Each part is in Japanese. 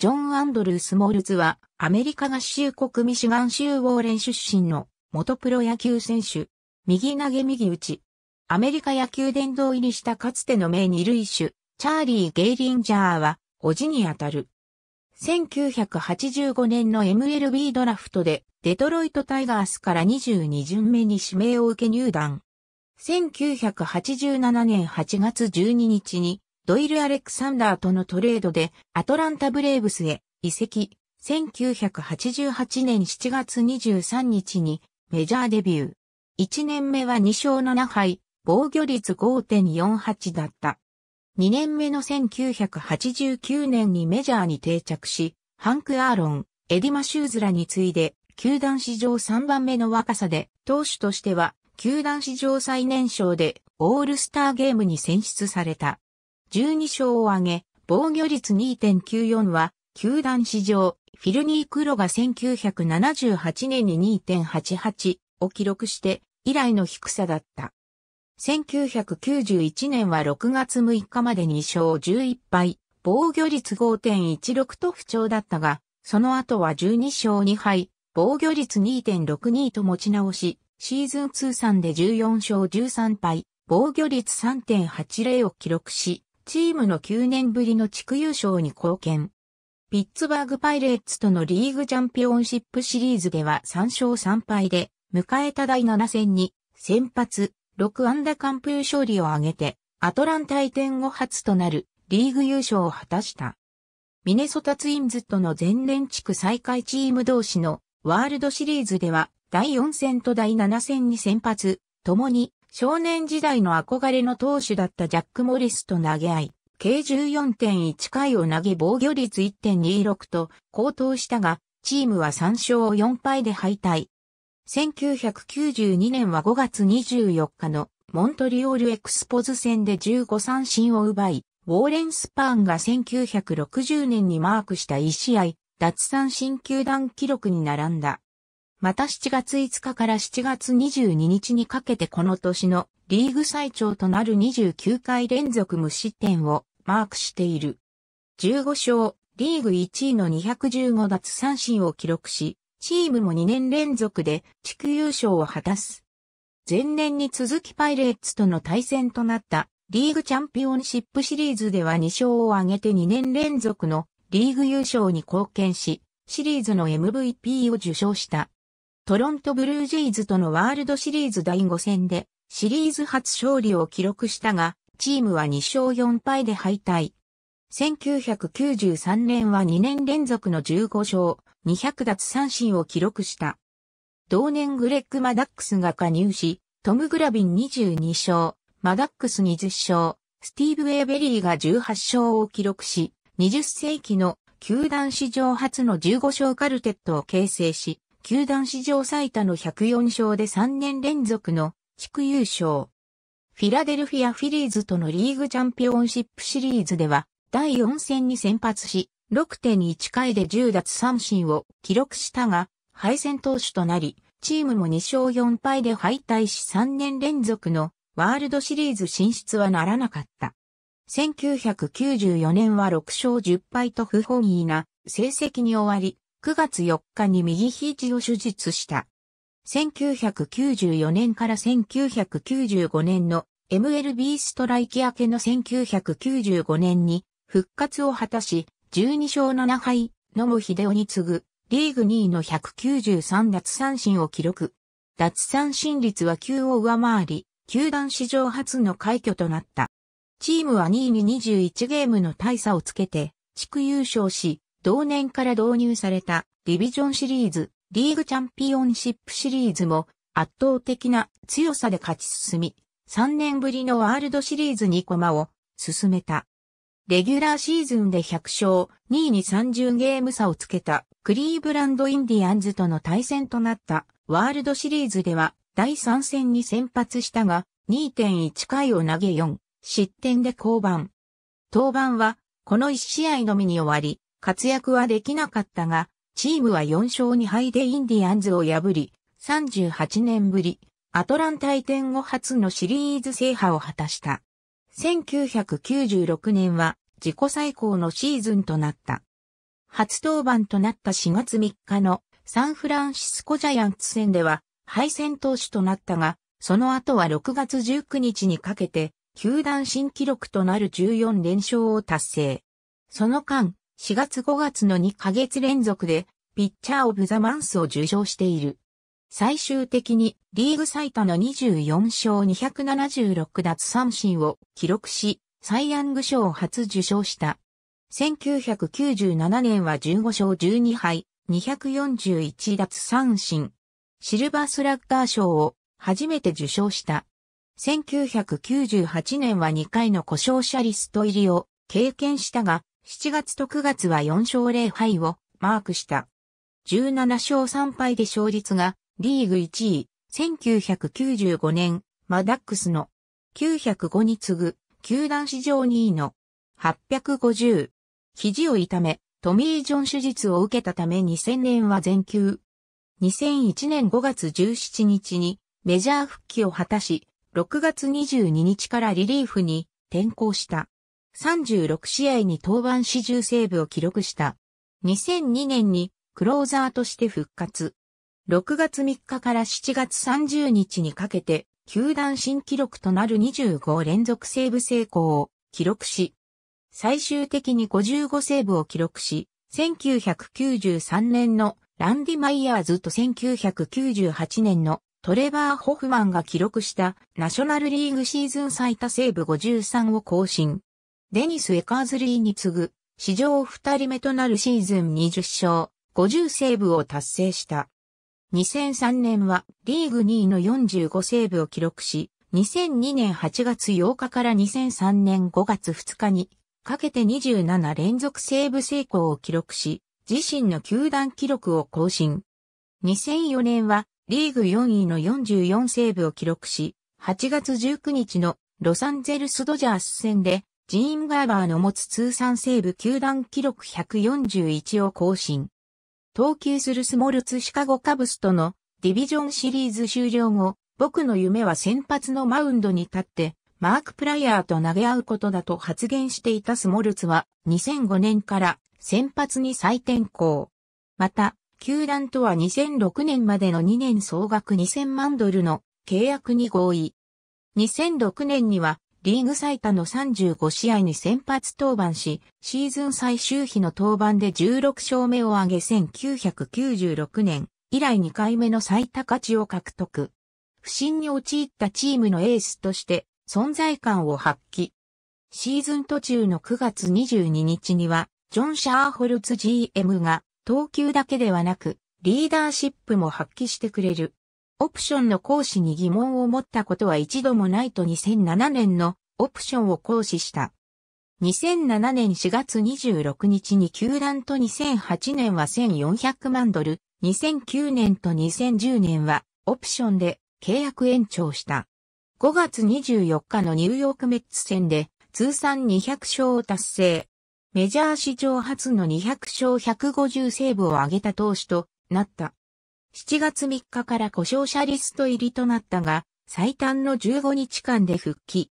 ジョン・アンドルース・モールズは、アメリカ合衆国ミシガン州ウォーレン出身の元プロ野球選手。右投げ右打ち。アメリカ野球殿堂入りしたかつての名二塁手、チャーリー・ゲイリンジャーは、おじにあたる。1985年の MLB ドラフトで、デトロイト・タイガースから22巡目に指名を受け入団。1987年8月12日に、ドイル・アレクサンダーとのトレードでアトランタ・ブレーブスへ移籍。1988年7月23日にメジャーデビュー。1年目は2勝7敗、防御率5.48だった。2年目の1989年にメジャーに定着し、ハンク・アーロン、エディマ・シューズらに次いで、球団史上3番目の若さで、投手としては、球団史上最年少で、オールスターゲームに選出された。12勝を挙げ、防御率2.94は、球団史上、フィルニー・クロが1978年に2.88を記録して以来の低さだった。1991年は6月6日まで2勝11敗、防御率5.16と不調だったが、その後は12勝2敗、防御率2.62と持ち直し、シーズン通算で14勝13敗、防御率3.80を記録し、チームの9年ぶりの地区優勝に貢献。ピッツバーグパイレーツとのリーグチャンピオンシップシリーズでは3勝3敗で、迎えた第7戦に、先発、6安打完封勝利を挙げて、アトランタ移転後初となるリーグ優勝を果たした。ミネソタツインズとの前年地区再開チーム同士のワールドシリーズでは第4戦と第7戦に先発、共に少年時代の憧れの投手だったジャック・モリスと投げ合い、計14.1回を投げ防御率1.26と高騰したが、チームは3勝4敗で敗退。1992年は5月24日のモントリオールエクスポズ戦で15三振を奪い、ウォーレン・スパーンが1960年にマークした1試合、脱三振球団記録に並んだ。また7月5日から7月22日にかけてこの年のリーグ最長となる29回連続無失点をマークしている。15勝、リーグ1位の215奪三振を記録し、チームも2年連続で地区優勝を果たす。前年に続きパイレーツとの対戦となったリーグチャンピオンシップシリーズでは2勝を挙げて2年連続のリーグ優勝に貢献し、シリーズの MVP を受賞した。トロントブルージェイズとのワールドシリーズ第5戦でシリーズ初勝利を記録したが、チームは2勝4敗で敗退。1993年は2年連続の15勝、200奪三振を記録した。同年グレッグ・マダックスが加入し、トム・グラビン22勝、マダックス20勝、スティーブ・エーベリーが18勝を記録し、20世紀の球団史上初の15勝カルテットを形成し、球団史上最多の104勝で3年連続の地区優勝。フィラデルフィア・フィリーズとのリーグチャンピオンシップシリーズでは、第4戦に先発し、6.1回で10奪三振を記録したが、敗戦投手となり、チームも2勝4敗で敗退し3年連続のワールドシリーズ進出はならなかった。1994年は6勝10敗と不本意な成績に終わり、9月4日に右肘を手術した。1994年から1995年の MLB ストライキ明けの1995年に復活を果たし、12勝7敗、野茂秀夫に次ぐ、リーグ2位の193奪三振を記録。奪三振率は9を上回り、球団史上初の快挙となった。チームは2位に21ゲームの大差をつけて、地区優勝し、同年から導入されたディビジョンシリーズ、リーグチャンピオンシップシリーズも圧倒的な強さで勝ち進み、3年ぶりのワールドシリーズに駒を進めた。レギュラーシーズンで100勝、2位に30ゲーム差をつけたクリーブランド・インディアンズとの対戦となったワールドシリーズでは第3戦に先発したが2.1回を投げ4失点で降板。登板はこの1試合のみに終わり、活躍はできなかったが、チームは4勝2敗でインディアンズを破り、38年ぶり、アトランタ移転後初のシリーズ制覇を果たした。1996年は自己最高のシーズンとなった。初登板となった4月3日のサンフランシスコジャイアンツ戦では敗戦投手となったが、その後は6月19日にかけて、球団新記録となる14連勝を達成。その間、4月5月の2ヶ月連続で、ピッチャーオブザマンスを受賞している。最終的にリーグ最多の24勝276奪三振を記録し、サイ・ヤング賞を初受賞した。1997年は15勝12敗、241奪三振。シルバースラッガー賞を初めて受賞した。1998年は2回の故障者リスト入りを経験したが、7月と9月は4勝0敗をマークした。17勝3敗で勝率がリーグ1位、1995年、マダックスの905に次ぐ、球団史上2位の850。肘を痛め、トミー・ジョン手術を受けたため2000年は全休。2001年5月17日にメジャー復帰を果たし、6月22日からリリーフに転向した。36試合に登板し10セーブを記録した。2002年にクローザーとして復活。6月3日から7月30日にかけて、球団新記録となる25連続セーブ成功を記録し、最終的に55セーブを記録し、1993年のランディ・マイヤーズと1998年のトレバー・ホフマンが記録したナショナルリーグシーズン最多セーブ53を更新。デニス・エカーズリーに次ぐ、史上二人目となるシーズン20勝、50セーブを達成した。2003年はリーグ2位の45セーブを記録し、2002年8月8日から2003年5月2日にかけて27連続セーブ成功を記録し、自身の球団記録を更新。2004年はリーグ4位の44セーブを記録し、8月19日のロサンゼルスドジャース戦でジーン・ガーバーの持つ通算西部球団記録141を更新。投球するスモルツシカゴカブスとのディビジョンシリーズ終了後、僕の夢は先発のマウンドに立って、マーク・プライヤーと投げ合うことだと発言していたスモルツは2005年から先発に再転向。また、球団とは2006年までの2年総額2000万ドルの契約に合意。2006年にはリーグ最多の35試合に先発登板し、シーズン最終日の登板で16勝目を挙げ1996年以来2回目の最多価値を獲得。不振に陥ったチームのエースとして存在感を発揮。シーズン途中の9月22日には、ジョン・シャーホルツ GM が、投球だけではなく、リーダーシップも発揮してくれる。オプションの行使に疑問を持ったことは一度もないと2007年のオプションを行使した。2007年4月26日に球団と2008年は1400万ドル、2009年と2010年はオプションで契約延長した。5月24日のニューヨークメッツ戦で通算200勝を達成。メジャー史上初の200勝150セーブを挙げた投手となった。7月3日から故障者リスト入りとなったが、最短の15日間で復帰。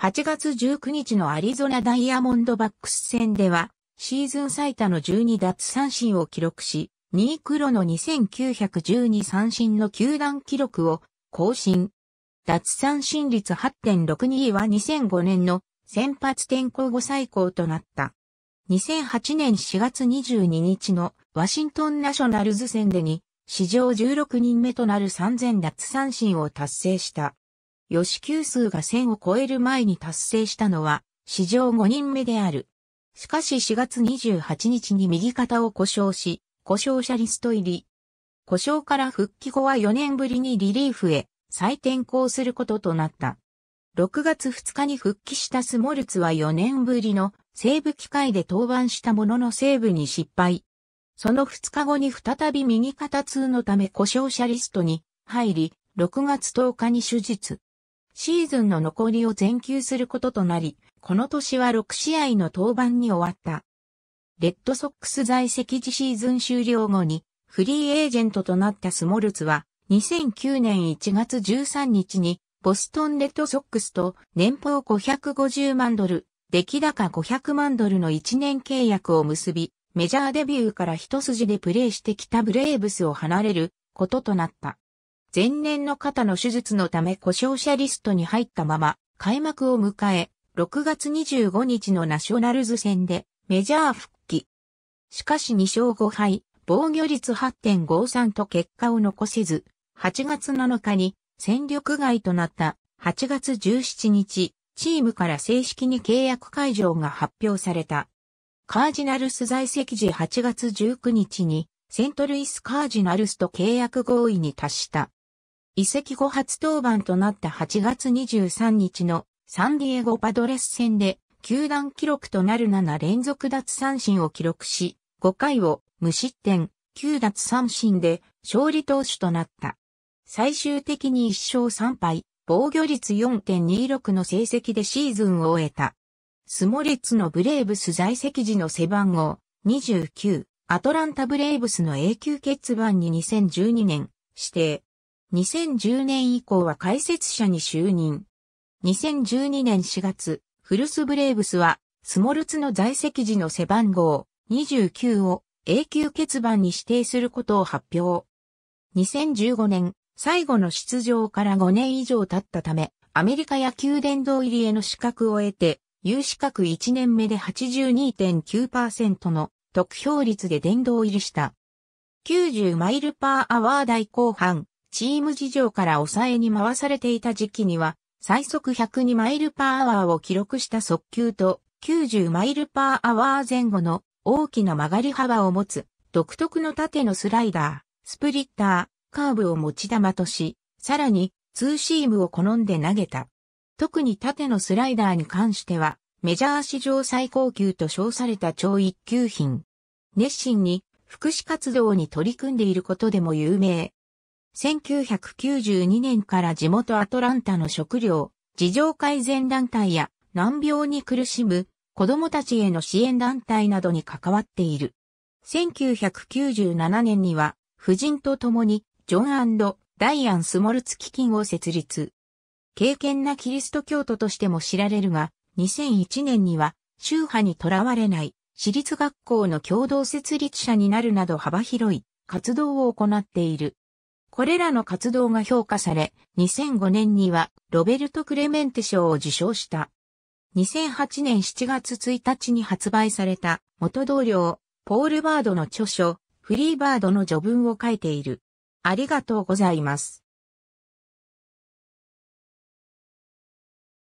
8月19日のアリゾナダイヤモンドバックス戦では、シーズン最多の12奪三振を記録し、2位黒の2912三振の球団記録を更新。奪三振率8.62は2005年の先発転向後最高となった。2008年4月22日のワシントンナショナルズ戦でに史上16人目となる3000奪三振を達成した。吉球数が1000を超える前に達成したのは、史上5人目である。しかし4月28日に右肩を故障し、故障者リスト入り。故障から復帰後は4年ぶりにリリーフへ再転向することとなった。6月2日に復帰したスモルツは4年ぶりの西部機会で登板したものの西部に失敗。その2日後に再び右肩痛のため故障者リストに入り、6月10日に手術。シーズンの残りを全休することとなり、この年は6試合の登板に終わった。レッドソックス在籍時シーズン終了後に、フリーエージェントとなったスモルツは、2009年1月13日に、ボストンレッドソックスと年俸550万ドル、出来高500万ドルの1年契約を結び、メジャーデビューから一筋でプレーしてきたブレーブスを離れることとなった。前年の肩の手術のため故障者リストに入ったまま開幕を迎え、6月25日のナショナルズ戦でメジャー復帰。しかし2勝5敗、防御率8.53と結果を残せず、8月7日に戦力外となった8月17日、チームから正式に契約解除が発表された。カージナルス在籍時8月19日にセントルイスカージナルスと契約合意に達した。移籍後初登板となった8月23日のサンディエゴパドレス戦で球団記録となる7連続奪三振を記録し、5回を無失点9奪三振で勝利投手となった。最終的に1勝3敗、防御率4.26の成績でシーズンを終えた。スモレッツのブレーブス在籍時の背番号29、アトランタブレーブスの永久欠番に2012年指定。2010年以降は解説者に就任。2012年4月、フルスブレーブスはスモルツの在籍時の背番号29を永久欠番に指定することを発表。2015年、最後の出場から5年以上経ったため、アメリカ野球殿堂入りへの資格を得て、有資格1年目で82.9%の得票率で殿堂入りした。90マイルパーアワー代後半、チーム事情から抑えに回されていた時期には、最速102マイルパーアワーを記録した速球と、90マイルパーアワー前後の大きな曲がり幅を持つ、独特の縦のスライダー、スプリッター、カーブを持ち玉とし、さらに、ツーシームを好んで投げた。特に縦のスライダーに関しては、メジャー史上最高級と称された超一級品。熱心に福祉活動に取り組んでいることでも有名。1992年から地元アトランタの食料、事情改善団体や難病に苦しむ子供たちへの支援団体などに関わっている。1997年には、夫人と共にジョンダイアン・スモルツ基金を設立。敬虔なキリスト教徒としても知られるが、2001年には宗派にとらわれない私立学校の共同設立者になるなど幅広い活動を行っている。これらの活動が評価され、2005年にはロベルト・クレメンテ賞を受賞した。2008年7月1日に発売された元同僚、ポール・バードの著書、フリーバードの序文を書いている。ありがとうございます。